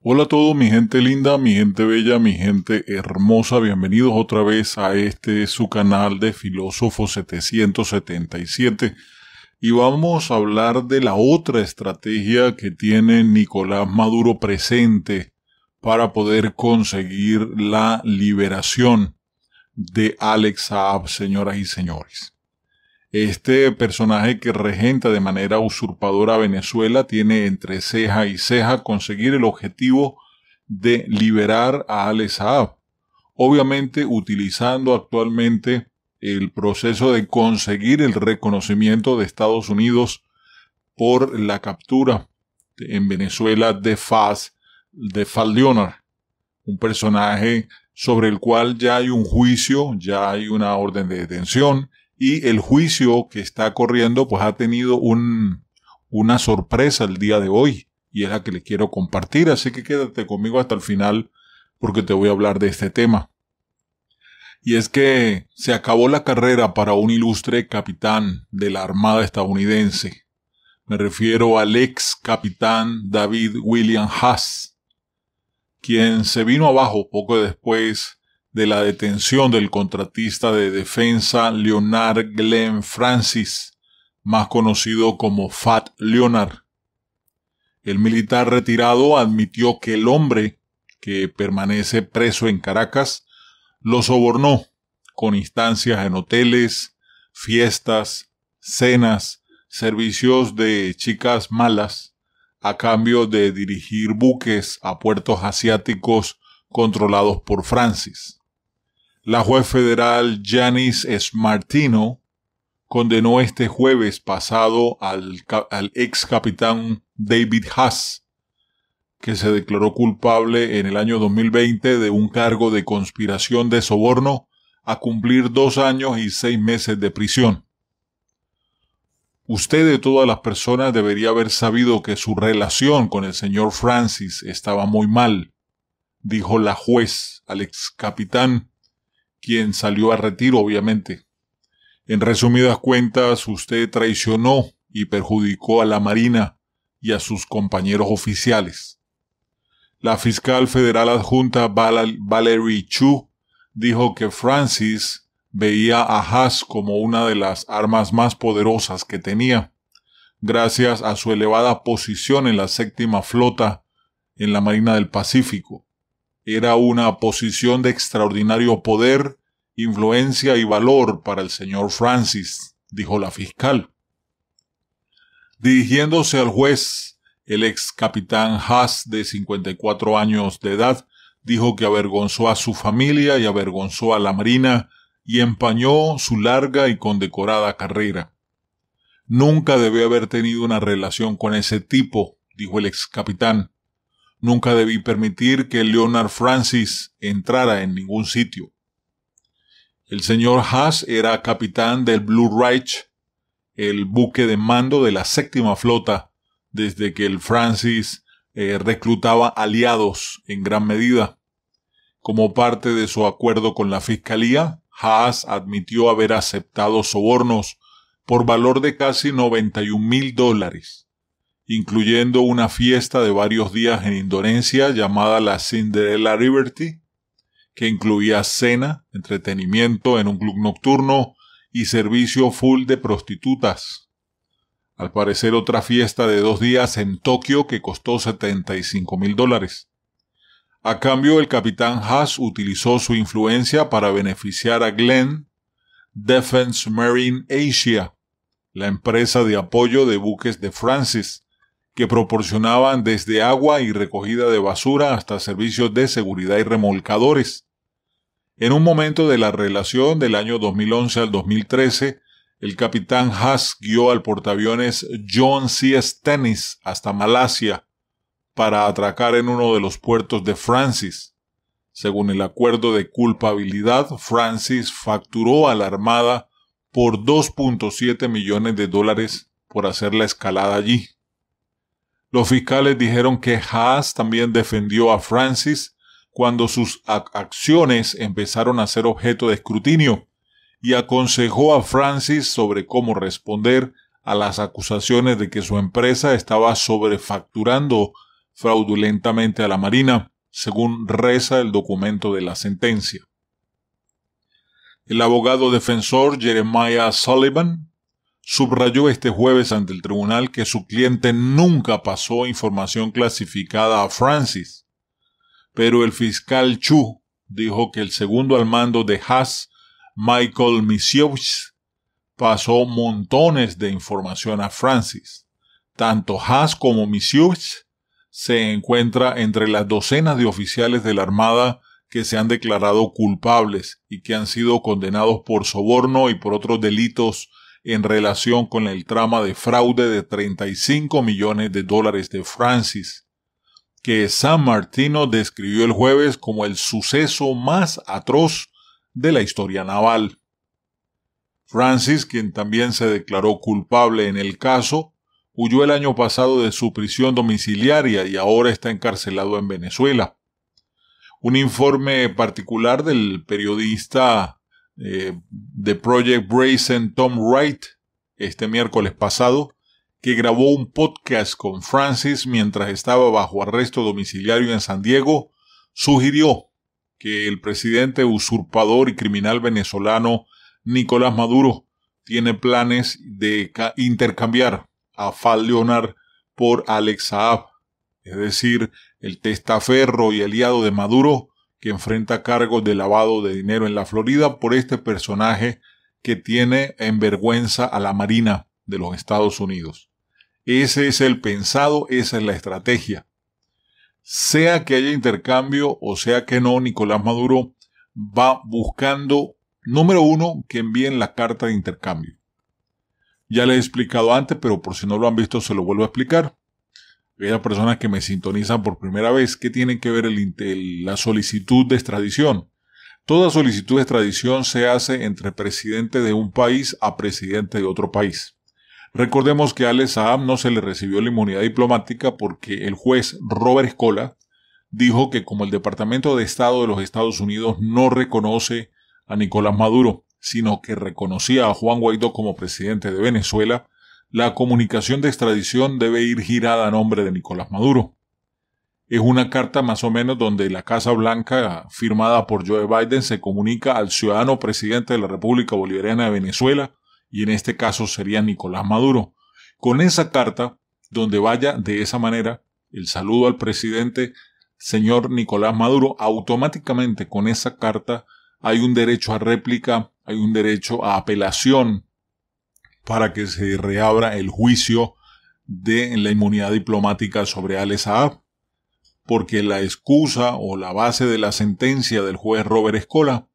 Hola a todos, mi gente linda, mi gente bella, mi gente hermosa. Bienvenidos otra vez a este su canal de Filósofo 777. Y vamos a hablar de la otra estrategia que tiene Nicolás Maduro presente para poder conseguir la liberación de Alex Saab, señoras y señores. Este personaje que regenta de manera usurpadora Venezuela tiene entre ceja y ceja conseguir el objetivo de liberar a Al Saab, obviamente utilizando actualmente el proceso de conseguir el reconocimiento de Estados Unidos por la captura en Venezuela de Faz, de Faldeonar, un personaje sobre el cual ya hay un juicio, ya hay una orden de detención, y el juicio que está corriendo pues ha tenido una sorpresa el día de hoy y es la que le quiero compartir, así que quédate conmigo hasta el final porque te voy a hablar de este tema. Y es que se acabó la carrera para un ilustre capitán de la Armada estadounidense. Me refiero al ex capitán David William Haas, quien se vino abajo poco después de la detención del contratista de defensa Leonard Glenn Francis, más conocido como Fat Leonard. El militar retirado admitió que el hombre, que permanece preso en Caracas, lo sobornó con instancias en hoteles, fiestas, cenas, servicios de chicas malas, a cambio de dirigir buques a puertos asiáticos controlados por Francis. La juez federal Janice Smartino condenó este jueves pasado al, ex capitán David Haas, que se declaró culpable en el año 2020 de un cargo de conspiración de soborno a cumplir dos años y seis meses de prisión. Usted de todas las personas debería haber sabido que su relación con el señor Francis estaba muy mal, dijo la juez al ex capitán quien salió a retiro, obviamente. En resumidas cuentas, usted traicionó y perjudicó a la Marina y a sus compañeros oficiales. La fiscal federal adjunta Valerie Chu dijo que Francis veía a Haas como una de las armas más poderosas que tenía, gracias a su elevada posición en la séptima flota en la Marina del Pacífico. Era una posición de extraordinario poder influencia y valor para el señor Francis, dijo la fiscal. Dirigiéndose al juez, el ex capitán Haas, de 54 años de edad, dijo que avergonzó a su familia y avergonzó a la Marina y empañó su larga y condecorada carrera. Nunca debí haber tenido una relación con ese tipo, dijo el ex capitán. Nunca debí permitir que Leonard Francis entrara en ningún sitio. El señor Haas era capitán del Blue Reich, el buque de mando de la séptima flota, desde que el Francis eh, reclutaba aliados en gran medida. Como parte de su acuerdo con la Fiscalía, Haas admitió haber aceptado sobornos por valor de casi 91 mil dólares, incluyendo una fiesta de varios días en Indonesia llamada la Cinderella Liberty, que incluía cena, entretenimiento en un club nocturno y servicio full de prostitutas. Al parecer otra fiesta de dos días en Tokio que costó 75 mil dólares. A cambio, el capitán Haas utilizó su influencia para beneficiar a Glenn Defense Marine Asia, la empresa de apoyo de buques de Francis, que proporcionaban desde agua y recogida de basura hasta servicios de seguridad y remolcadores. En un momento de la relación del año 2011 al 2013, el capitán Haas guió al portaaviones John C. Stennis hasta Malasia para atracar en uno de los puertos de Francis. Según el acuerdo de culpabilidad, Francis facturó a la Armada por 2.7 millones de dólares por hacer la escalada allí. Los fiscales dijeron que Haas también defendió a Francis cuando sus acciones empezaron a ser objeto de escrutinio, y aconsejó a Francis sobre cómo responder a las acusaciones de que su empresa estaba sobrefacturando fraudulentamente a la Marina, según reza el documento de la sentencia. El abogado defensor Jeremiah Sullivan subrayó este jueves ante el tribunal que su cliente nunca pasó información clasificada a Francis, pero el fiscal Chu dijo que el segundo al mando de Haas, Michael Misiewicz, pasó montones de información a Francis. Tanto Haas como Misiewicz se encuentra entre las docenas de oficiales de la Armada que se han declarado culpables y que han sido condenados por soborno y por otros delitos en relación con el trama de fraude de 35 millones de dólares de Francis que San Martino describió el jueves como el suceso más atroz de la historia naval. Francis, quien también se declaró culpable en el caso, huyó el año pasado de su prisión domiciliaria y ahora está encarcelado en Venezuela. Un informe particular del periodista eh, de Project Brazen Tom Wright este miércoles pasado que grabó un podcast con Francis mientras estaba bajo arresto domiciliario en San Diego, sugirió que el presidente usurpador y criminal venezolano Nicolás Maduro tiene planes de intercambiar a Fal Leonard por Alex Saab, es decir, el testaferro y aliado de Maduro que enfrenta cargos de lavado de dinero en la Florida por este personaje que tiene en vergüenza a la Marina de los Estados Unidos. Ese es el pensado, esa es la estrategia. Sea que haya intercambio o sea que no, Nicolás Maduro va buscando, número uno, que envíen la carta de intercambio. Ya le he explicado antes, pero por si no lo han visto, se lo vuelvo a explicar. Hay personas que me sintonizan por primera vez, ¿qué tiene que ver la solicitud de extradición? Toda solicitud de extradición se hace entre presidente de un país a presidente de otro país. Recordemos que a Alex Saab no se le recibió la inmunidad diplomática porque el juez Robert Scola dijo que como el Departamento de Estado de los Estados Unidos no reconoce a Nicolás Maduro, sino que reconocía a Juan Guaidó como presidente de Venezuela, la comunicación de extradición debe ir girada a nombre de Nicolás Maduro. Es una carta más o menos donde la Casa Blanca, firmada por Joe Biden, se comunica al ciudadano presidente de la República Bolivariana de Venezuela y en este caso sería Nicolás Maduro. Con esa carta, donde vaya de esa manera el saludo al presidente señor Nicolás Maduro, automáticamente con esa carta hay un derecho a réplica, hay un derecho a apelación para que se reabra el juicio de la inmunidad diplomática sobre Al Saab, porque la excusa o la base de la sentencia del juez Robert Escola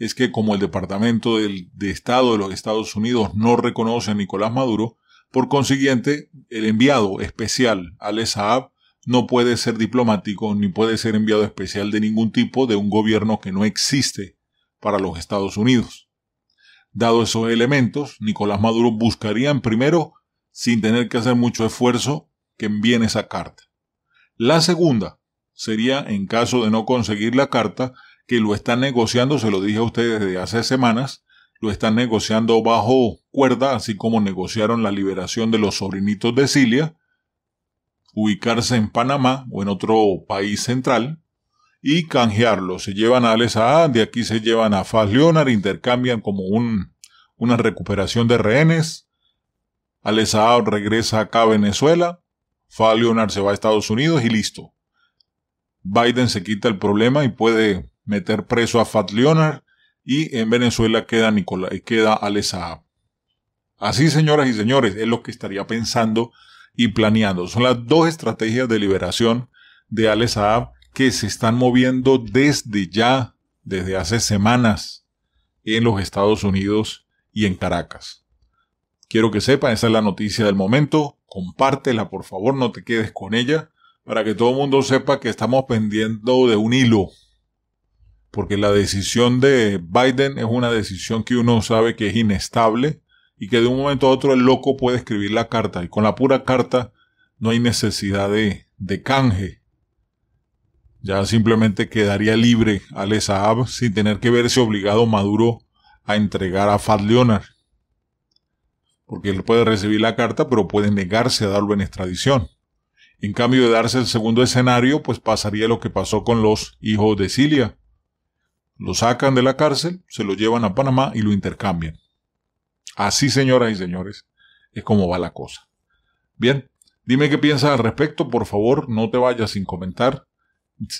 es que como el Departamento de Estado de los Estados Unidos no reconoce a Nicolás Maduro, por consiguiente, el enviado especial al Saab no puede ser diplomático ni puede ser enviado especial de ningún tipo de un gobierno que no existe para los Estados Unidos. Dado esos elementos, Nicolás Maduro buscaría en primero, sin tener que hacer mucho esfuerzo, que envíen esa carta. La segunda sería, en caso de no conseguir la carta, que lo están negociando, se lo dije a ustedes desde hace semanas, lo están negociando bajo cuerda, así como negociaron la liberación de los sobrinitos de Cilia, ubicarse en Panamá o en otro país central y canjearlo. Se llevan a Alesa de aquí se llevan a Faz Leonard, intercambian como un, una recuperación de rehenes. Alesa regresa acá a Venezuela, Faz Leonard se va a Estados Unidos y listo. Biden se quita el problema y puede meter preso a Fat Leonard y en Venezuela queda, Nicolás, eh, queda Ale Así, señoras y señores, es lo que estaría pensando y planeando. Son las dos estrategias de liberación de Ale que se están moviendo desde ya, desde hace semanas, en los Estados Unidos y en Caracas. Quiero que sepan, esa es la noticia del momento. Compártela, por favor, no te quedes con ella, para que todo el mundo sepa que estamos pendiendo de un hilo porque la decisión de Biden es una decisión que uno sabe que es inestable y que de un momento a otro el loco puede escribir la carta y con la pura carta no hay necesidad de, canje. Ya simplemente quedaría libre al Saab sin tener que verse obligado Maduro a entregar a Fad Leonard. Porque él puede recibir la carta, pero puede negarse a darlo en extradición. En cambio de darse el segundo escenario, pues pasaría lo que pasó con los hijos de Cilia, lo sacan de la cárcel, se lo llevan a Panamá y lo intercambian. Así, señoras y señores, es como va la cosa. Bien, dime qué piensas al respecto, por favor, no te vayas sin comentar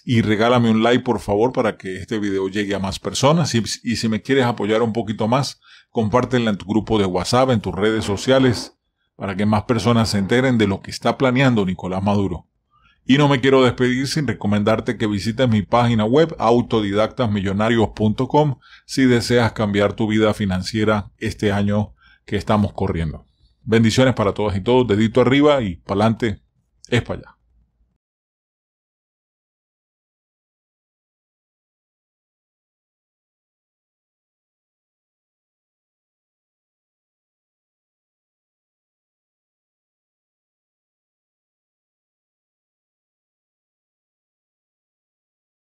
y regálame un like, por favor, para que este video llegue a más personas. Y, si me quieres apoyar un poquito más, compártela en tu grupo de WhatsApp, en tus redes sociales, para que más personas se enteren de lo que está planeando Nicolás Maduro. Y no me quiero despedir sin recomendarte que visites mi página web autodidactasmillonarios.com si deseas cambiar tu vida financiera este año que estamos corriendo. Bendiciones para todas y todos, dedito arriba y pa'lante, es para allá.